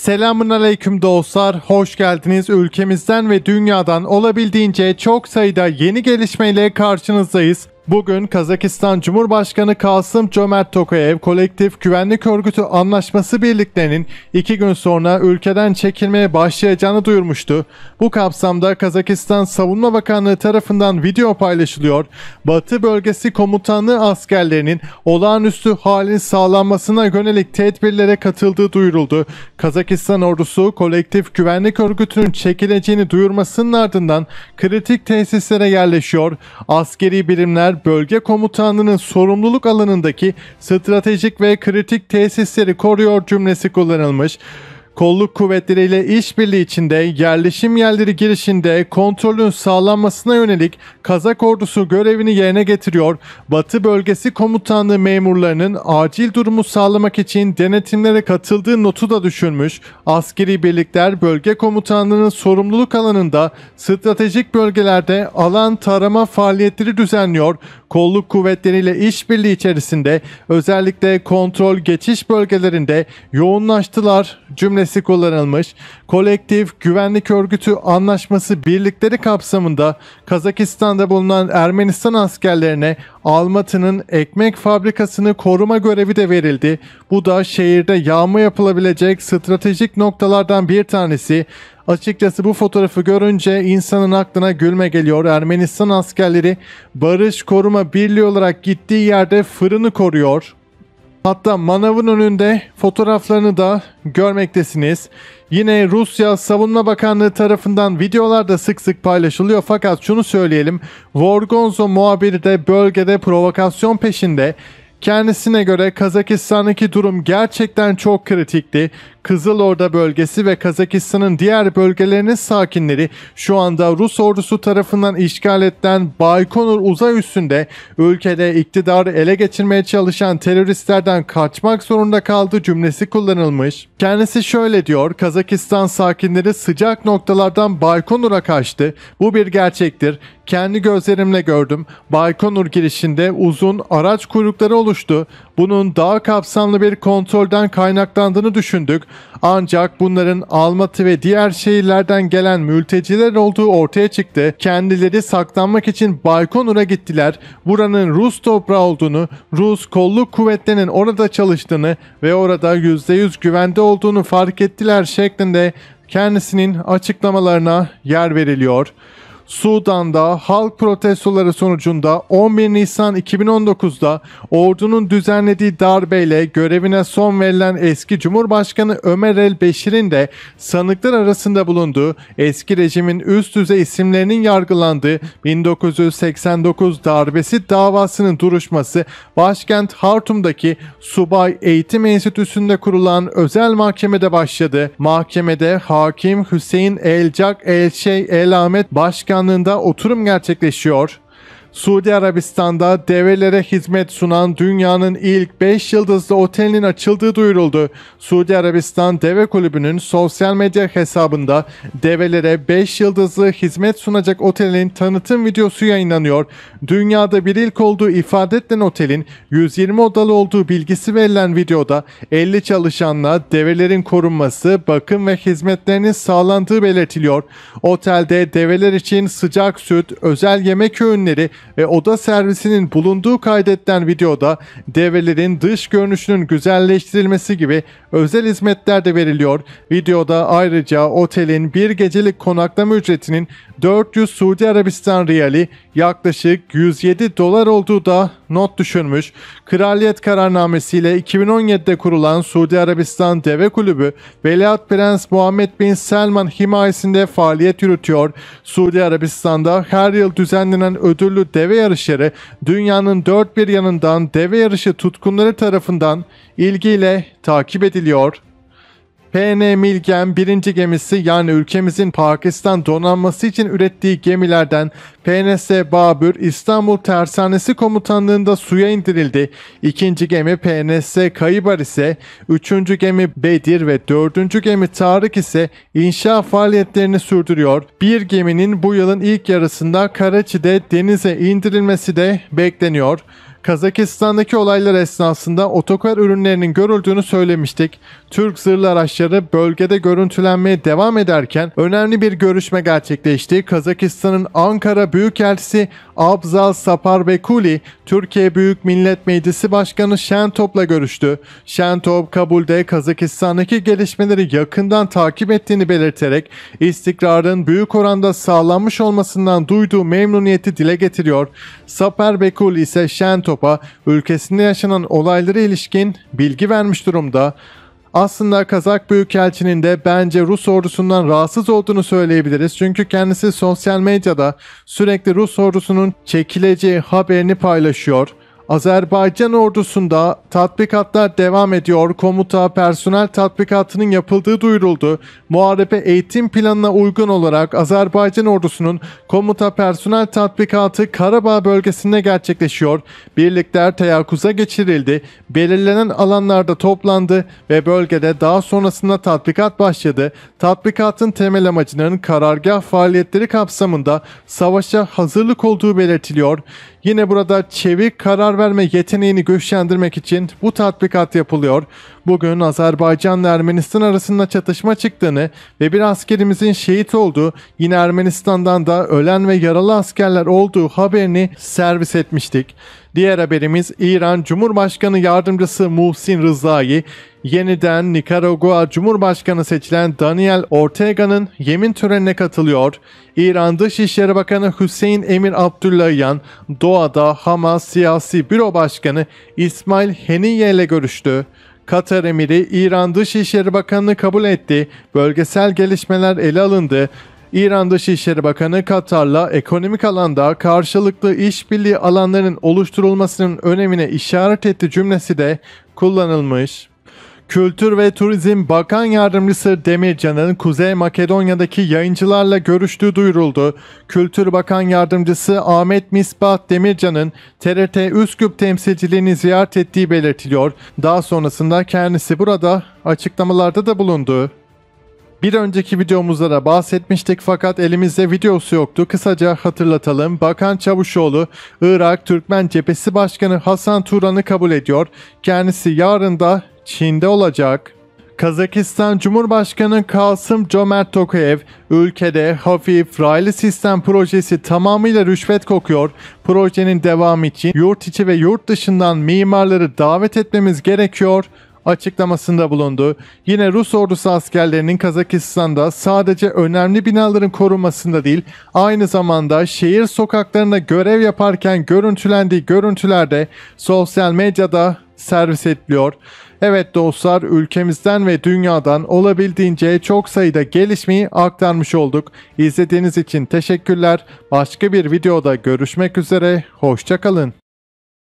Selamun aleyküm dostlar, hoş geldiniz. Ülkemizden ve dünyadan olabildiğince çok sayıda yeni gelişmeyle karşınızdayız. Bugün Kazakistan Cumhurbaşkanı Kasım Cömert Tokayev kolektif güvenlik örgütü anlaşması birliklerinin iki gün sonra ülkeden çekilmeye başlayacağını duyurmuştu. Bu kapsamda Kazakistan Savunma Bakanlığı tarafından video paylaşılıyor. Batı bölgesi komutanlığı askerlerinin olağanüstü halin sağlanmasına yönelik tedbirlere katıldığı duyuruldu. Kazakistan ordusu kolektif güvenlik örgütünün çekileceğini duyurmasının ardından kritik tesislere yerleşiyor. Askeri birimler bölge komutanının sorumluluk alanındaki stratejik ve kritik tesisleri koruyor cümlesi kullanılmış kolluk kuvvetleriyle işbirliği içinde yerleşim yerleri girişinde kontrolün sağlanmasına yönelik Kazak ordusu görevini yerine getiriyor. Batı Bölgesi Komutanlığı memurlarının acil durumu sağlamak için denetimlere katıldığı notu da düşünmüş. Askeri birlikler bölge komutanlığının sorumluluk alanında stratejik bölgelerde alan tarama faaliyetleri düzenliyor kolluk kuvvetleriyle işbirliği içerisinde özellikle kontrol geçiş bölgelerinde yoğunlaştılar cümlesi kullanılmış. Kolektif Güvenlik Örgütü Anlaşması birlikleri kapsamında Kazakistan'da bulunan Ermenistan askerlerine Almatı'nın ekmek fabrikasını koruma görevi de verildi. Bu da şehirde yağma yapılabilecek stratejik noktalardan bir tanesi. Açıkçası bu fotoğrafı görünce insanın aklına gülme geliyor. Ermenistan askerleri Barış Koruma Birliği olarak gittiği yerde fırını koruyor. Hatta manavın önünde fotoğraflarını da görmektesiniz. Yine Rusya Savunma Bakanlığı tarafından videolar da sık sık paylaşılıyor. Fakat şunu söyleyelim. Vorgonzo muhabiri de bölgede provokasyon peşinde. Kendisine göre Kazakistan'daki durum gerçekten çok kritikti. Kızıl Orda bölgesi ve Kazakistan'ın diğer bölgelerinin sakinleri şu anda Rus ordusu tarafından işgal edilen Baykonur uzay Üstünde ülkede iktidarı ele geçirmeye çalışan teröristlerden kaçmak zorunda kaldı cümlesi kullanılmış. Kendisi şöyle diyor Kazakistan sakinleri sıcak noktalardan Baykonur'a kaçtı. Bu bir gerçektir. Kendi gözlerimle gördüm. Baykonur girişinde uzun araç kuyrukları oluştu. Bunun daha kapsamlı bir kontrolden kaynaklandığını düşündük. Ancak bunların Almatı ve diğer şehirlerden gelen mülteciler olduğu ortaya çıktı. Kendileri saklanmak için Baykonur'a gittiler. Buranın Rus toprağı olduğunu, Rus kolluk kuvvetlerinin orada çalıştığını ve orada %100 güvende olduğunu fark ettiler şeklinde kendisinin açıklamalarına yer veriliyor. Sudan'da halk protestoları sonucunda 11 Nisan 2019'da ordunun düzenlediği darbeyle görevine son verilen eski Cumhurbaşkanı Ömer el-Beşir'in de sanıklar arasında bulunduğu eski rejimin üst düzey isimlerinin yargılandığı 1989 darbesi davasının duruşması başkent Hartum'daki Subay Eğitim Enstitüsü'nde kurulan özel mahkemede başladı. Mahkemede hakim Hüseyin Elcak Elşey elamet Başkan Başkanlığında oturum gerçekleşiyor Suudi Arabistan'da develere hizmet sunan dünyanın ilk 5 yıldızlı otelinin açıldığı duyuruldu. Suudi Arabistan Deve Kulübü'nün sosyal medya hesabında develere 5 yıldızlı hizmet sunacak otelin tanıtım videosu yayınlanıyor. Dünyada bir ilk olduğu ifade edilen otelin 120 odalı olduğu bilgisi verilen videoda 50 çalışanla develerin korunması, bakım ve hizmetlerinin sağlandığı belirtiliyor. Otelde develer için sıcak süt, özel yemek öğünleri, ve oda servisinin bulunduğu kaydedilen videoda develerin dış görünüşünün güzelleştirilmesi gibi özel hizmetler de veriliyor. Videoda ayrıca otelin bir gecelik konaklama ücretinin 400 Suudi Arabistan riyali yaklaşık 107 dolar olduğu da not düşürmüş. Kraliyet kararnamesiyle 2017'de kurulan Suudi Arabistan Deve Kulübü Veliaht Prens Muhammed Bin Selman himayesinde faaliyet yürütüyor. Suudi Arabistan'da her yıl düzenlenen ödüllü yarışı deve yarışları dünyanın dört bir yanından deve yarışı tutkunları tarafından ilgiyle takip ediliyor PN Milgen birinci gemisi yani ülkemizin Pakistan donanması için ürettiği gemilerden PNS Babür İstanbul Tersanesi Komutanlığı'nda suya indirildi. İkinci gemi PNS Kayıbar ise, üçüncü gemi Bedir ve dördüncü gemi Tarık ise inşa faaliyetlerini sürdürüyor. Bir geminin bu yılın ilk yarısında Karaçi'de denize indirilmesi de bekleniyor. Kazakistan'daki olaylar esnasında otokar ürünlerinin görüldüğünü söylemiştik. Türk zırhlı araçları bölgede görüntülenmeye devam ederken önemli bir görüşme gerçekleşti. Kazakistan'ın Ankara Büyükelçisi Abzal Saparbekuli, Türkiye Büyük Millet Meclisi Başkanı Şentop'la görüştü. Şentop, kabulde Kazakistan'daki gelişmeleri yakından takip ettiğini belirterek istikrarın büyük oranda sağlanmış olmasından duyduğu memnuniyeti dile getiriyor. Saparbekuli ise Şentop'a ülkesinde yaşanan olaylara ilişkin bilgi vermiş durumda. Aslında Kazak Büyükelçinin de bence Rus ordusundan rahatsız olduğunu söyleyebiliriz. Çünkü kendisi sosyal medyada sürekli Rus ordusunun çekileceği haberini paylaşıyor. Azerbaycan ordusunda tatbikatlar devam ediyor. Komuta personel tatbikatının yapıldığı duyuruldu. Muharebe eğitim planına uygun olarak Azerbaycan ordusunun komuta personel tatbikatı Karabağ bölgesinde gerçekleşiyor. Birlikler teyakkuza geçirildi. Belirlenen alanlarda toplandı ve bölgede daha sonrasında tatbikat başladı. Tatbikatın temel amacının karargah faaliyetleri kapsamında savaşa hazırlık olduğu belirtiliyor. Yine burada çevik karar verme yeteneğini güçlendirmek için bu tatbikat yapılıyor. Bugün Azerbaycan ile Ermenistan arasında çatışma çıktığını ve bir askerimizin şehit olduğu yine Ermenistan'dan da ölen ve yaralı askerler olduğu haberini servis etmiştik. Diğer haberimiz İran Cumhurbaşkanı Yardımcısı Muhsin Rızai yeniden Nikaragua Cumhurbaşkanı seçilen Daniel Ortega'nın yemin törenine katılıyor. İran Dışişleri Bakanı Hüseyin Emir Abdullayan, Doğada Hamas Siyasi Büro Başkanı İsmail Heniye ile görüştü. Katar emiri İran Dışişleri Bakanı'nı kabul etti. Bölgesel gelişmeler ele alındı. İran Dışişleri Bakanı Katar'la ekonomik alanda karşılıklı işbirliği alanlarının oluşturulmasının önemine işaret etti cümlesi de kullanılmış. Kültür ve Turizm Bakan Yardımcısı Demircan'ın Kuzey Makedonya'daki yayıncılarla görüştüğü duyuruldu. Kültür Bakan Yardımcısı Ahmet Misbah Demircan'ın TRT Üsküp temsilciliğini ziyaret ettiği belirtiliyor. Daha sonrasında kendisi burada açıklamalarda da bulundu. Bir önceki videomuzda da bahsetmiştik fakat elimizde videosu yoktu. Kısaca hatırlatalım. Bakan Çavuşoğlu, Irak Türkmen Cephesi Başkanı Hasan Turan'ı kabul ediyor. Kendisi yarın da Çin'de olacak. Kazakistan Cumhurbaşkanı Kasım Cömert Tokayev, ülkede hafif raylı sistem projesi tamamıyla rüşvet kokuyor. Projenin devamı için yurt içi ve yurt dışından mimarları davet etmemiz gerekiyor açıklamasında bulundu. Yine Rus ordusu askerlerinin Kazakistan'da sadece önemli binaların korunmasında değil, aynı zamanda şehir sokaklarında görev yaparken görüntülendiği görüntülerde sosyal medyada servis ediliyor. Evet dostlar ülkemizden ve dünyadan olabildiğince çok sayıda gelişmeyi aktarmış olduk. İzlediğiniz için teşekkürler. Başka bir videoda görüşmek üzere. Hoşçakalın.